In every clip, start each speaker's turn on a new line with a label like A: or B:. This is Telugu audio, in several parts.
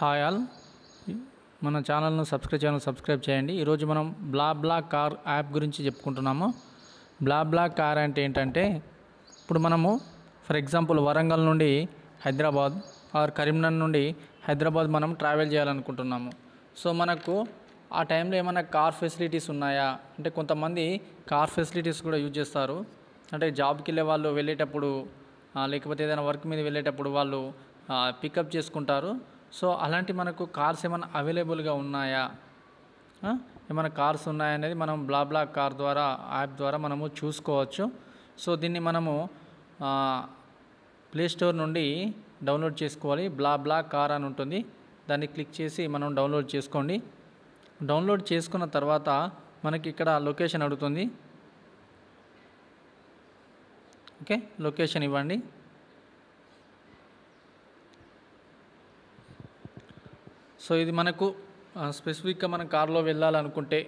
A: హాయ్ ఆల్ మన ఛానల్ను సబ్స్క్రైబ్ ఛానల్ సబ్స్క్రైబ్ చేయండి ఈరోజు మనం బ్లా బ్లా కార్ యాప్ గురించి చెప్పుకుంటున్నాము బ్లా బ్లా కార్ అంటే ఏంటంటే ఇప్పుడు మనము ఫర్ ఎగ్జాంపుల్ వరంగల్ నుండి హైదరాబాద్ ఆర్ కరీంనగర్ నుండి హైదరాబాద్ మనం ట్రావెల్ చేయాలనుకుంటున్నాము సో మనకు ఆ టైంలో ఏమైనా కార్ ఫెసిలిటీస్ ఉన్నాయా అంటే కొంతమంది కార్ ఫెసిలిటీస్ కూడా యూజ్ చేస్తారు అంటే జాబ్కి వెళ్ళే వాళ్ళు వెళ్ళేటప్పుడు లేకపోతే ఏదైనా వర్క్ మీద వెళ్ళేటప్పుడు వాళ్ళు పికప్ చేసుకుంటారు సో అలాంటి మనకు కార్స్ ఏమైనా అవైలబుల్గా ఉన్నాయా ఏమైనా కార్స్ ఉన్నాయనేది మనం బ్లాబ్లా కార్ ద్వారా యాప్ ద్వారా మనము చూసుకోవచ్చు సో దీన్ని మనము ప్లే స్టోర్ నుండి డౌన్లోడ్ చేసుకోవాలి బ్లాబ్లా కార్ అని ఉంటుంది దాన్ని క్లిక్ చేసి మనం డౌన్లోడ్ చేసుకోండి డౌన్లోడ్ చేసుకున్న తర్వాత మనకి ఇక్కడ లొకేషన్ అడుగుతుంది ఓకే లొకేషన్ ఇవ్వండి సో ఇది మనకు స్పెసిఫిక్గా మనం కార్లో వెళ్ళాలనుకుంటే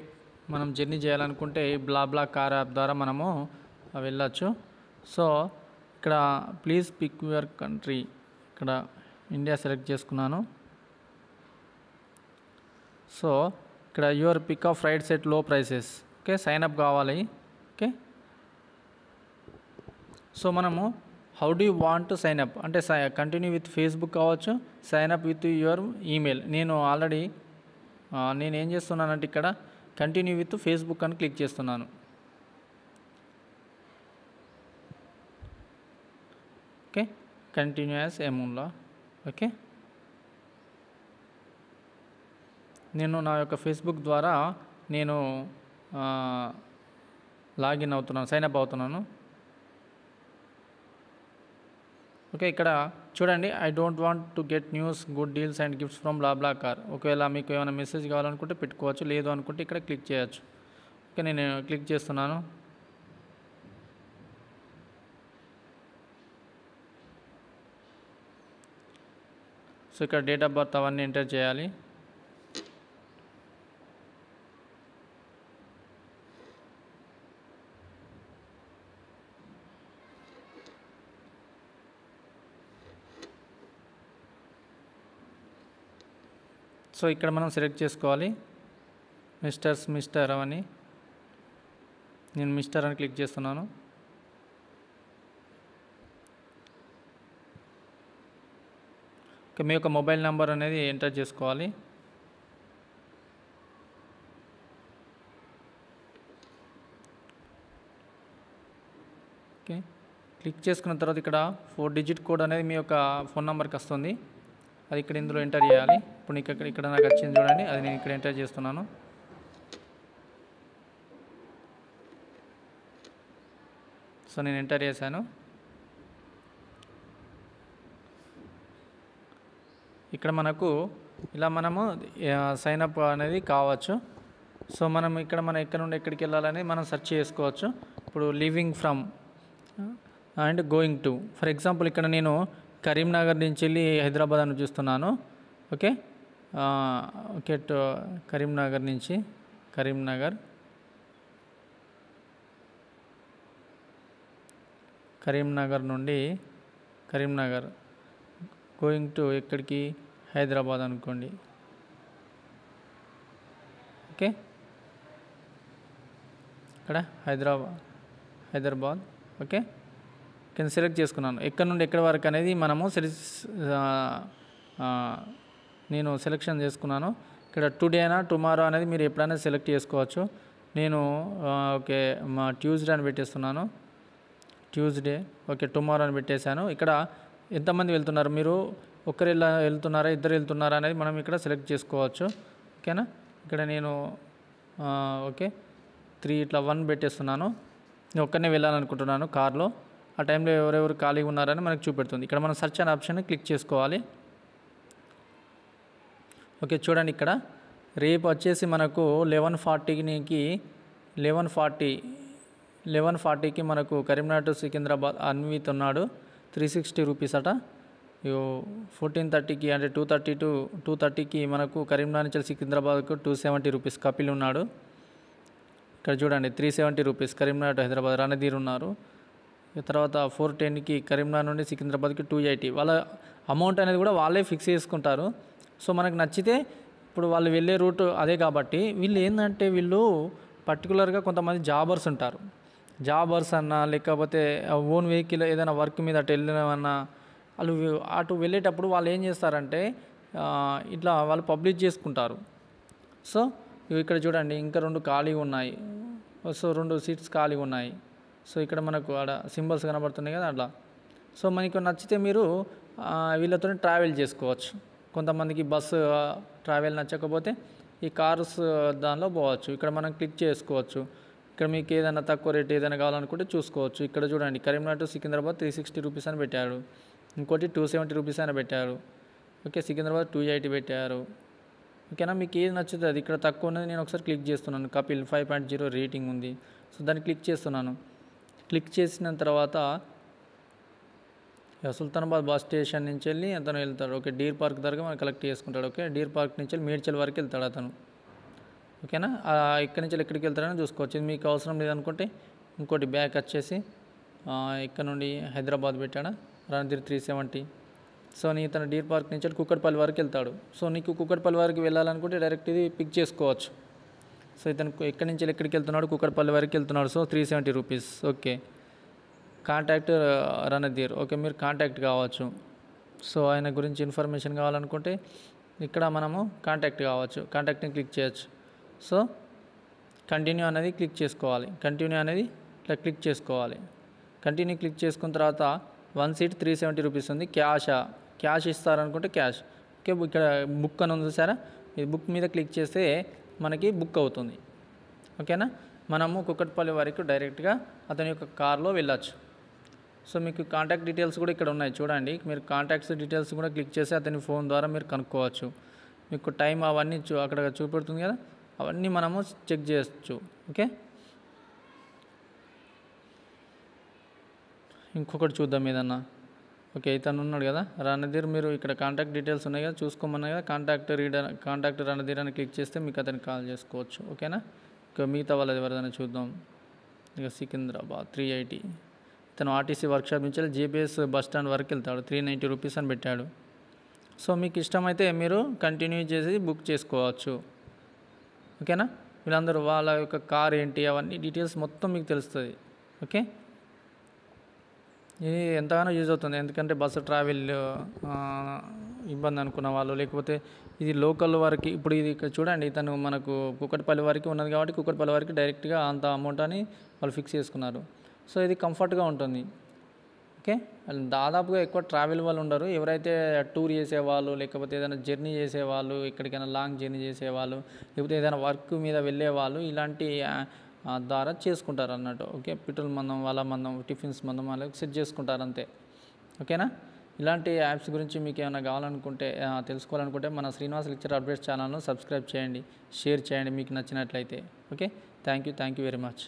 A: మనం జర్నీ చేయాలనుకుంటే బ్లా బ్లా కార్ యాప్ ద్వారా మనము వెళ్ళచ్చు సో ఇక్కడ ప్లీజ్ పిక్ యువర్ కంట్రీ ఇక్కడ ఇండియా సెలెక్ట్ చేసుకున్నాను సో ఇక్కడ your pick of right set లో ప్రైసెస్ ఓకే సైన్ అప్ కావాలి ఓకే సో మనము how do want to sign up అంటే కంటిన్యూ విత్ ఫేస్బుక్ కావచ్చు sign up with your email నేను ఆల్రెడీ నేను ఏం చేస్తున్నానంటే ఇక్కడ కంటిన్యూ విత్ ఫేస్బుక్ అని క్లిక్ చేస్తున్నాను ఓకే కంటిన్యూస్ ఎమౌన్లో ఓకే నేను నా యొక్క ఫేస్బుక్ ద్వారా నేను లాగిన్ అవుతున్నాను సైన్ అప్ అవుతున్నాను ఓకే ఇక్కడ చూడండి I don't want to get news good deals and gifts from BlaBla car ఒకవేళ మీకు ఏమైనా మెసేజ్ కావాలనుకుంటే పెట్టుకోవచ్చు లేదు అనుకుంటే ఇక్కడ క్లిక్ చేయొచ్చు ఓకే నేను క్లిక్ చేస్తున్నాను సో ఇక్కడ డేట్ ఆఫ్ బర్త్ అవన్నీ ఎంటర్ చేయాలి సో ఇక్కడ మనం సెలెక్ట్ చేసుకోవాలి మిస్టర్స్ మిస్టర్ అని నేను మిస్టర్ అని క్లిక్ చేస్తున్నాను మీ యొక్క మొబైల్ నెంబర్ అనేది ఎంటర్ చేసుకోవాలి ఓకే క్లిక్ చేసుకున్న తర్వాత ఇక్కడ ఫోర్ డిజిట్ కోడ్ అనేది మీ యొక్క ఫోన్ నెంబర్కి వస్తుంది అది ఇక్కడ ఇందులో ఎంటర్ చేయాలి ఇప్పుడు ఇక్కడ ఇక్కడ నాకు వచ్చింది చూడండి అది నేను ఇక్కడ ఎంటర్ చేస్తున్నాను సో నేను ఎంటర్ చేశాను ఇక్కడ మనకు ఇలా మనము సైన్ అప్ అనేది కావచ్చు సో మనం ఇక్కడ మనం ఎక్కడ నుండి ఎక్కడికి వెళ్ళాలని మనం సెర్చ్ చేసుకోవచ్చు ఇప్పుడు living from and going to for example ఇక్కడ నేను కరీంనగర్ నుంచి వెళ్ళి హైదరాబాద్ అని చూస్తున్నాను ఓకే ఓకే కరీంనగర్ నుంచి కరీంనగర్ కరీంనగర్ నుండి కరీంనగర్ గోయింగ్ టు ఎక్కడికి హైదరాబాద్ అనుకోండి ఓకే ఇక్కడ హైదరాబాద్ హైదరాబాద్ ఓకే కింద సెలెక్ట్ చేసుకున్నాను ఎక్కడ నుండి ఎక్కడ వరకు అనేది మనము నేను సెలెక్షన్ చేసుకున్నాను ఇక్కడ టుడే అయినా టుమారో అనేది మీరు ఎప్పుడైనా సెలెక్ట్ చేసుకోవచ్చు నేను ఓకే మా ట్యూస్డే అని పెట్టేస్తున్నాను ట్యూస్డే ఓకే టుమారో అని పెట్టేశాను ఇక్కడ ఎంతమంది వెళ్తున్నారు మీరు ఒకరు వెళ్తున్నారా ఇద్దరు వెళ్తున్నారా అనేది మనం ఇక్కడ సెలెక్ట్ చేసుకోవచ్చు ఓకేనా ఇక్కడ నేను ఓకే త్రీ ఇట్లా వన్ పెట్టేస్తున్నాను నేను ఒక్కనే వెళ్ళాలనుకుంటున్నాను కార్లో ఆ టైంలో ఎవరెవరు ఖాళీగా ఉన్నారని మనకు చూపెడుతుంది ఇక్కడ మనం సర్చ్ అనే ఆప్షన్ క్లిక్ చేసుకోవాలి ఓకే చూడండి ఇక్కడ రేపు వచ్చేసి మనకు లెవెన్ ఫార్టీకి లెవెన్ ఫార్టీ లెవెన్ ఫార్టీకి మనకు కరీంనగర్ సికింద్రాబాద్ అన్విత్ ఉన్నాడు త్రీ సిక్స్టీ రూపీస్ అట ఫోర్టీన్ థర్టీకి అంటే టూ థర్టీ టు టూ థర్టీకి మనకు కరీంనగర్ నుంచి సికింద్రాబాద్కు టూ సెవెంటీ రూపీస్ కపిల్ ఉన్నాడు ఇక్కడ చూడండి three seventy rupees Karimnagar Hyderabad Randhir ఉన్నారు తర్వాత ఫోర్ టెన్కి కరీంనగర్ నుండి సికింద్రాబాద్కి టూ ఎయిటీ వాళ్ళ అమౌంట్ అనేది కూడా వాళ్ళే ఫిక్స్ చేసుకుంటారు సో మనకు నచ్చితే ఇప్పుడు వాళ్ళు వెళ్ళే రూట్ అదే కాబట్టి వీళ్ళు ఏంటంటే వీళ్ళు పర్టికులర్గా కొంతమంది జాబర్స్ ఉంటారు జాబర్స్ అన్న లేకపోతే ఓన్ వెహికల్ ఏదైనా వర్క్ మీద అటు వెళ్ళినవన్నా వాళ్ళు అటు వెళ్ళేటప్పుడు వాళ్ళు ఏం చేస్తారంటే ఇట్లా వాళ్ళు పబ్లిష్ చేసుకుంటారు సో ఇక్కడ చూడండి ఇంకా రెండు ఖాళీగా ఉన్నాయి సో రెండు సీట్స్ ఖాళీగా ఉన్నాయి సో ఇక్కడ మనకు ఆడ సింబల్స్ కనబడుతున్నాయి కదా అట్లా సో మనకు నచ్చితే మీరు వీళ్ళతో ట్రావెల్ చేసుకోవచ్చు కొంతమందికి బస్సు ట్రావెల్ నచ్చకపోతే ఈ కార్స్ దానిలో పోవచ్చు ఇక్కడ మనం క్లిక్ చేసుకోవచ్చు ఇక్కడ మీకు ఏదైనా తక్కువ రేటు ఏదైనా కావాలనుకుంటే చూసుకోవచ్చు ఇక్కడ చూడండి Karimnagar to Secunderabad three sixty rupees అని పెట్టారు ఇంకోటి టూ సెవెంటీ రూపీస్ అని పెట్టారు ఓకే సికింద్రాబాద్ టూ ఎయిటీ పెట్టారు ఓకేనా మీకు ఏది నచ్చుతుంది అది ఇక్కడ తక్కువ ఉన్నది నేను ఒకసారి క్లిక్ చేస్తున్నాను Kapil five point zero rating ఉంది సో దాన్ని క్లిక్ చేస్తున్నాను క్లిక్ చేసిన తర్వాత సుల్తానాబాద్ బస్ స్టేషన్ నుంచి వెళ్ళి అతను వెళ్తాడు ఓకే డీర్ పార్క్ దగ్గర మనం కలెక్ట్ చేసుకుంటాడు ఓకే డీర్ పార్క్ నుంచి వెళ్ళి మేడ్చల్ వరకు వెళ్తాడు అతను ఓకేనా ఇక్కడి నుంచి ఎక్కడికి వెళ్తాడని చూసుకోవచ్చు మీకు అవసరం లేదనుకుంటే ఇంకోటి బ్యాక్ వచ్చేసి ఇక్కడ నుండి హైదరాబాద్ పెట్టాడా రణధీర్ త్రీ సెవెంటీ సో నీ తన డీర్ పార్క్ నుంచి కుక్కడపల్లి వరకు వెళ్తాడు సో నీకు కుక్కడపల్లి వరకు వెళ్ళాలనుకుంటే డైరెక్ట్ ఇది పిక్ చేసుకోవచ్చు సో ఇతను ఎక్కడి నుంచి ఎక్కడికి వెళ్తున్నాడు కుక్కడపల్లి వరకు వెళ్తున్నాడు so three seventy rupees okay contact Randhir okay మీరు కాంటాక్ట్ కావచ్చు సో ఆయన గురించి ఇన్ఫర్మేషన్ కావాలనుకుంటే ఇక్కడ మనము కాంటాక్ట్ కావచ్చు కాంటాక్ట్ని క్లిక్ చేయొచ్చు సో కంటిన్యూ అనేది క్లిక్ చేసుకోవాలి కంటిన్యూ అనేది ఇట్లా క్లిక్ చేసుకోవాలి కంటిన్యూ క్లిక్ చేసుకున్న తర్వాత one seat three seventy rupees ఉంది క్యాషా క్యాష్ ఇస్తారనుకుంటే క్యాష్ ఓకే ఇక్కడ బుక్ అని ఉంది సారా ఈ బుక్ మీద క్లిక్ చేస్తే మనకి బుక్ అవుతుంది ఓకేనా మనము కుక్కట్పల్లి వరకు డైరెక్ట్గా అతని యొక్క కార్లో వెళ్ళచ్చు సో మీకు కాంటాక్ట్ డీటెయిల్స్ కూడా ఇక్కడ ఉన్నాయి చూడండి మీరు కాంటాక్ట్స్ డీటెయిల్స్ కూడా క్లిక్ చేసి అతని ఫోన్ ద్వారా మీరు కనుక్కోవచ్చు మీకు టైం అవన్నీ చూ అక్కడ చూపెడుతుంది కదా అవన్నీ మనము చెక్ చేయొచ్చు ఓకే ఇంకొకటి చూద్దాం ఏదన్నా ఓకే ఇతను ఉన్నాడు కదా రణధీర్ మీరు ఇక్కడ కాంటాక్ట్ డీటెయిల్స్ ఉన్నాయి కదా చూసుకోమన్నా కదా కాంటాక్ట్ రీడర్ కాంటాక్ట్ రణధీర్ అని క్లిక్ చేస్తే మీకు అతనికి కాల్ చేసుకోవచ్చు ఓకేనా ఇక మిగతా వాళ్ళది ఎవరిదైనా చూద్దాం ఇక సికింద్రాబాద్ త్రీ ఐటీ ఇతను ఆర్టీసీ వర్క్షాప్ నుంచి జీపీఎస్ బస్ స్టాండ్ వరకు వెళ్తాడు త్రీ నైంటీ రూపీస్ అని పెట్టాడు సో మీకు ఇష్టమైతే మీరు కంటిన్యూ చేసి బుక్ చేసుకోవచ్చు ఓకేనా వీళ్ళందరూ వాళ్ళ యొక్క కార్ ఏంటి అవన్నీ డీటెయిల్స్ మొత్తం మీకు తెలుస్తుంది ఓకే ఇది ఎంతగానో యూజ్ అవుతుంది ఎందుకంటే బస్సు ట్రావెల్ ఇబ్బంది అనుకున్న వాళ్ళు లేకపోతే ఇది లోకల్ వరకు ఇప్పుడు ఇది ఇక్కడ చూడండి తను మనకు కూకట్పల్లి వరకు ఉన్నది కాబట్టి కూకట్పల్లి వరకు డైరెక్ట్గా అంత అమౌంట్ అని వాళ్ళు ఫిక్స్ చేసుకున్నారు సో ఇది కంఫర్ట్గా ఉంటుంది ఓకే దాదాపుగా ఎక్కువ ట్రావెల్ వాళ్ళు ఉండరు ఎవరైతే టూర్ చేసేవాళ్ళు లేకపోతే ఏదైనా జర్నీ చేసేవాళ్ళు ఎక్కడికైనా లాంగ్ జర్నీ చేసేవాళ్ళు లేకపోతే ఏదైనా వర్క్ మీద వెళ్ళేవాళ్ళు ఇలాంటి ద్వారా చేసుకుంటారు అన్నట్టు ఓకే పెట్రోల్ మందం వాళ్ళ మందం టిఫిన్స్ మందం అలాగే సెట్ చేసుకుంటారు అంతే ఓకేనా ఇలాంటి యాప్స్ గురించి మీకు ఏమైనా కావాలనుకుంటే తెలుసుకోవాలనుకుంటే మన శ్రీనివాస్ లెక్చర్ అప్డేట్స్ ఛానల్ను సబ్స్క్రైబ్ చేయండి షేర్ చేయండి మీకు నచ్చినట్లయితే okay thank you thank you very much